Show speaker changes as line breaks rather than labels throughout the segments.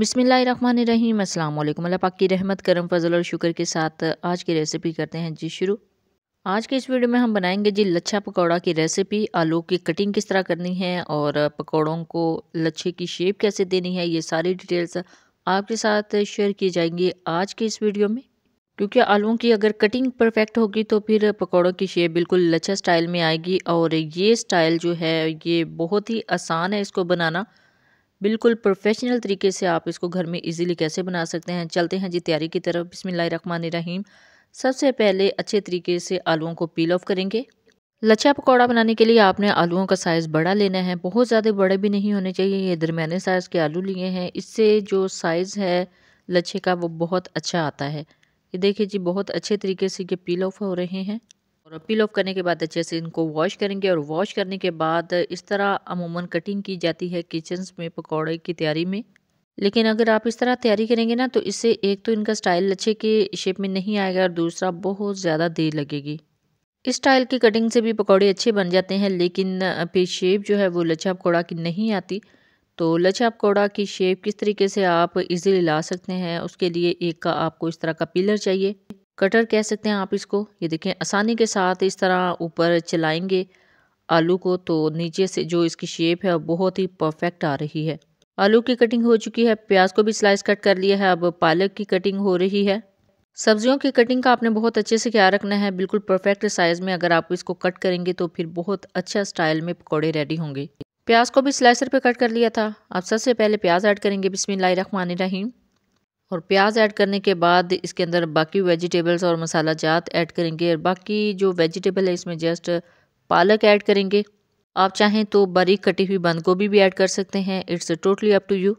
बिसमीम् अल्लाम अल्लाह पाक की रहमत करम फजल और शुक्र के साथ आज की रेसिपी करते हैं जी शुरू आज के इस वीडियो में हम बनाएंगे जी लच्छा पकौड़ा की रेसिपी आलू की कटिंग किस तरह करनी है और पकौड़ों को लच्छे की शेप कैसे देनी है ये सारी डिटेल्स आपके साथ शेयर की जाएंगी आज के इस वीडियो में क्योंकि आलूओं की अगर कटिंग परफेक्ट होगी तो फिर पकौड़ों की शेप बिल्कुल लच्छा स्टाइल में आएगी और ये स्टाइल जो है ये बहुत ही आसान है इसको बनाना बिल्कुल प्रोफेशनल तरीके से आप इसको घर में इजीली कैसे बना सकते हैं चलते हैं जी तैयारी की तरफ रहीम सबसे पहले अच्छे तरीके से आलुओं को पील ऑफ करेंगे लच्छा पकौड़ा बनाने के लिए आपने आलुओं का साइज़ बड़ा लेना है बहुत ज़्यादा बड़े भी नहीं होने चाहिए ये दरमियाने साइज़ के आलू लिए हैं इससे जो साइज़ है लच्छे का वो बहुत अच्छा आता है ये देखिए जी बहुत अच्छे तरीके से ये पील ऑफ हो रहे हैं और पील ऑफ करने के बाद अच्छे से इनको वॉश करेंगे और वॉश करने के बाद इस तरह अमूमन कटिंग की जाती है किचन्स में पकौड़े की तैयारी में लेकिन अगर आप इस तरह तैयारी करेंगे ना तो इससे एक तो इनका स्टाइल लच्छे के शेप में नहीं आएगा और दूसरा बहुत ज़्यादा देर लगेगी इस स्टाइल की कटिंग से भी पकौड़े अच्छे बन जाते हैं लेकिन फिर शेप जो है वो लच्छा पकौड़ा की नहीं आती तो लच्छा पकौड़ा की शेप किस तरीके से आप इजीली ला सकते हैं उसके लिए एक का आपको इस तरह का पिलर चाहिए कटर कह सकते हैं आप इसको ये देखें आसानी के साथ इस तरह ऊपर चलाएंगे आलू को तो नीचे से जो इसकी शेप है बहुत ही परफेक्ट आ रही है आलू की कटिंग हो चुकी है प्याज को भी स्लाइस कट कर लिया है अब पालक की कटिंग हो रही है सब्जियों की कटिंग का आपने बहुत अच्छे से ख्याल रखना है बिल्कुल परफेक्ट साइज़ में अगर आप इसको कट करेंगे तो फिर बहुत अच्छा स्टाइल में पकौड़े रेडी होंगे प्याज को भी स्लाइसर पे कट कर लिया था अब सबसे पहले प्याज ऐड करेंगे बिस्मिल्लाह रहीम और प्याज ऐड करने के बाद इसके अंदर बाकी वेजिटेबल्स और मसाला जात ऐड करेंगे और बाकी जो वेजिटेबल है इसमें जस्ट पालक ऐड करेंगे आप चाहें तो बारीक कटी हुई बंद गोभी भी ऐड कर सकते हैं it's totally up to you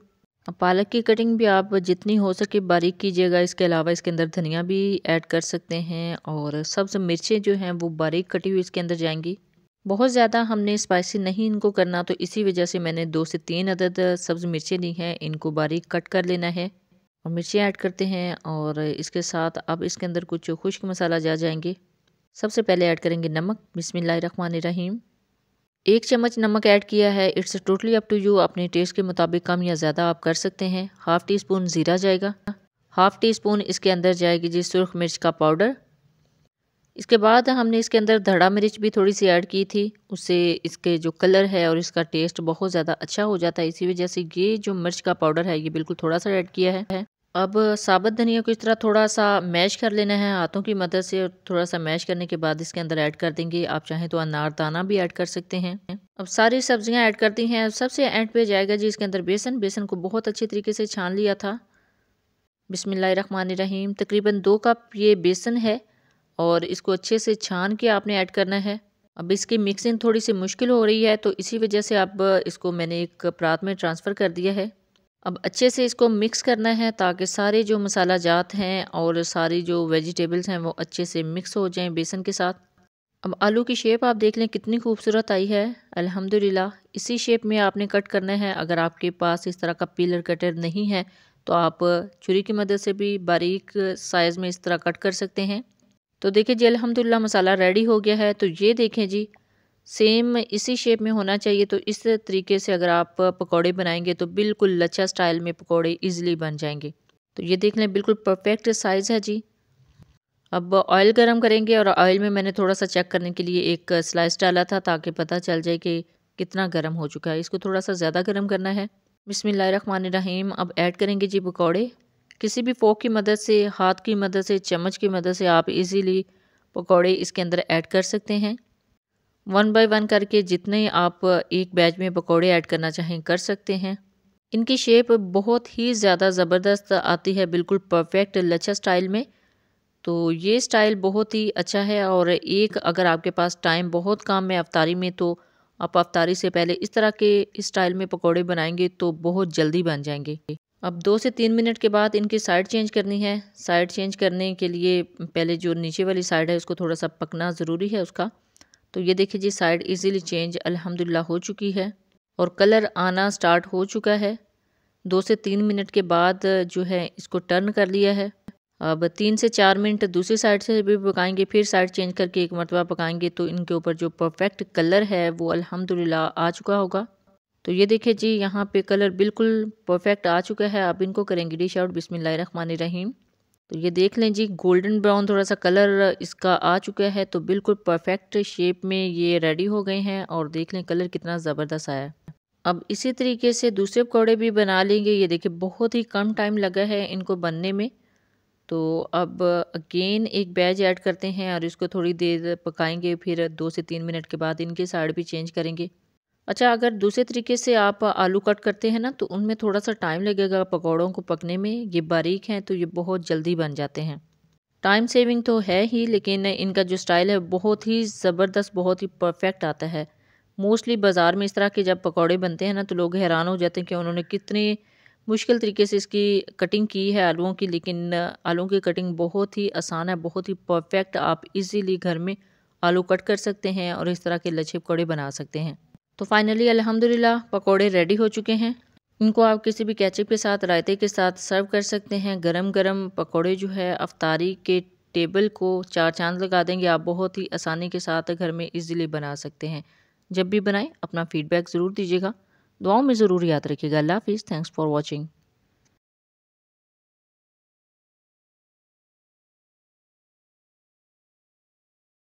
पालक की कटिंग भी आप जितनी हो सके बारीक कीजिएगा इसके अलावा इसके अंदर धनिया भी ऐड कर सकते हैं और सब्ज़ मिर्चें जो हैं वो बारीक कटी हुई इसके अंदर जाएंगी बहुत ज़्यादा हमने स्पाइसी नहीं इनको करना तो इसी वजह से मैंने दो से तीन अदद सब्ज़ मिर्चें ली हैं इनको बारीक कट कर लेना है और मिर्ची ऐड करते हैं और इसके साथ अब इसके अंदर कुछ खुश्क मसाला जा जाएंगे सबसे पहले ऐड करेंगे नमक बिसमीम एक चम्मच नमक ऐड किया है it's totally up to you अपने टेस्ट के मुताबिक कम या ज़्यादा आप कर सकते हैं हाफ़ टी स्पून ज़ीरा जाएगा हाफ़ टी स्पून इसके अंदर जाएगी जी सुरख मिर्च का पाउडर इसके बाद हमने इसके अंदर धड़ा मिर्च भी थोड़ी सी ऐड की थी उससे इसके जो कलर है और इसका टेस्ट बहुत ज़्यादा अच्छा हो जाता है इसी वजह से ये जो मिर्च का पाउडर है ये बिल्कुल थोड़ा सा ऐड किया है अब साबुत धनिया को इस तरह थोड़ा सा मैश कर लेना है हाथों की मदद से और थोड़ा सा मैश करने के बाद इसके अंदर ऐड कर देंगे आप चाहें तो अनारदाना भी ऐड कर सकते हैं अब सारी सब्जियां ऐड करती हैं सबसे एंड पे जाएगा जी इसके अंदर बेसन बेसन को बहुत अच्छे तरीके से छान लिया था बिसमीम तकरीबन दो कप ये बेसन है और इसको अच्छे से छान के आपने ऐड करना है अब इसकी मिक्सिंग थोड़ी सी मुश्किल हो रही है तो इसी वजह से अब इसको मैंने एक परात में ट्रांसफ़र कर दिया है अब अच्छे से इसको मिक्स करना है ताकि सारे जो मसाला जात हैं और सारी जो वेजिटेबल्स हैं वो अच्छे से मिक्स हो जाएं बेसन के साथ अब आलू की शेप आप देख लें कितनी खूबसूरत आई है अल्हम्दुलिल्लाह इसी शेप में आपने कट करना है अगर आपके पास इस तरह का पिलर कटर नहीं है तो आप छुरी की मदद से भी बारीक साइज़ में इस तरह कट कर सकते हैं तो देखिए जी अलहमदिल्ला मसाला रेडी हो गया है तो ये देखें जी सेम इसी शेप में होना चाहिए तो इस तरीके से अगर आप पकौड़े बनाएंगे तो बिल्कुल लच्छा स्टाइल में पकौड़े इजीली बन जाएंगे तो ये देख लें बिल्कुल परफेक्ट साइज़ है जी अब ऑयल गरम करेंगे और ऑयल में मैंने थोड़ा सा चेक करने के लिए एक स्लाइस डाला था ताकि पता चल जाए कि कितना गर्म हो चुका है इसको थोड़ा सा ज़्यादा गर्म करना है रहीम अब ऐड करेंगे जी पकौड़े किसी भी फोक की मदद से हाथ की मदद से चम्मच की मदद से आप इजीली पकौड़े इसके अंदर ऐड कर सकते हैं वन बाय वन करके जितने आप एक बैच में पकौड़े ऐड करना चाहें कर सकते हैं इनकी शेप बहुत ही ज़्यादा ज़बरदस्त आती है बिल्कुल परफेक्ट लच्छा स्टाइल में तो ये स्टाइल बहुत ही अच्छा है और एक अगर आपके पास टाइम बहुत काम है अवतारी में तो आप अवतारी से पहले इस तरह के स्टाइल में पकौड़े बनाएंगे तो बहुत जल्दी बन जाएंगे अब दो से तीन मिनट के बाद इनकी साइड चेंज करनी है साइड चेंज करने के लिए पहले जो नीचे वाली साइड है उसको थोड़ा सा पकना ज़रूरी है उसका तो ये देखिए जी साइड इजीली चेंज अल्हम्दुलिल्लाह हो चुकी है और कलर आना स्टार्ट हो चुका है दो से तीन मिनट के बाद जो है इसको टर्न कर लिया है अब तीन से चार मिनट दूसरी साइड से भी पकाएंगे फिर साइड चेंज करके एक मरतबा पकाएंगे तो इनके ऊपर जो परफेक्ट कलर है वो अल्हम्दुलिल्लाह आ चुका होगा तो ये देखिए जी यहाँ पे कलर बिल्कुल परफेक्ट आ चुका है अब इनको करेंगे डिश आउट रहीम तो ये देख लें जी गोल्डन ब्राउन थोड़ा सा कलर इसका आ चुका है तो बिल्कुल परफेक्ट शेप में ये रेडी हो गए हैं और देख लें कलर कितना ज़बरदस्त आया अब इसी तरीके से दूसरे पकौड़े भी बना लेंगे ये देखिए बहुत ही कम टाइम लगा है इनको बनने में तो अब अगेन एक बैज ऐड करते हैं और इसको थोड़ी देर पकाएंगे फिर दो से तीन मिनट के बाद इनके साइड भी चेंज करेंगे अच्छा अगर दूसरे तरीके से आप आलू कट करते हैं ना तो उनमें थोड़ा सा टाइम लगेगा पकौड़ों को पकने में ये बारीक हैं तो ये बहुत जल्दी बन जाते हैं टाइम सेविंग तो है ही लेकिन इनका जो स्टाइल है बहुत ही ज़बरदस्त बहुत ही परफेक्ट आता है मोस्टली बाज़ार में इस तरह के जब पकौड़े बनते हैं ना तो लोग हैरान हो जाते हैं कि उन्होंने कितने मुश्किल तरीके से इसकी कटिंग की है आलूओं की लेकिन आलूओं की कटिंग बहुत ही आसान है बहुत ही परफेक्ट आप इजीली घर में आलू कट कर सकते हैं और इस तरह के लच्छे पकौड़े बना सकते हैं तो फाइनली अल्हम्दुलिल्लाह पकोड़े रेडी हो चुके हैं इनको आप किसी भी कैचअप के साथ रायते के साथ सर्व कर सकते हैं गरम गरम पकोड़े जो है अफतारी के टेबल को चार चांद लगा देंगे आप बहुत ही आसानी के साथ घर में इजीली बना सकते हैं जब भी बनाएं अपना फीडबैक ज़रूर दीजिएगा दुआओं में ज़रूर याद रखिएगा अल्लाह हाफिज़ थैंक्स फॉर वॉचिंग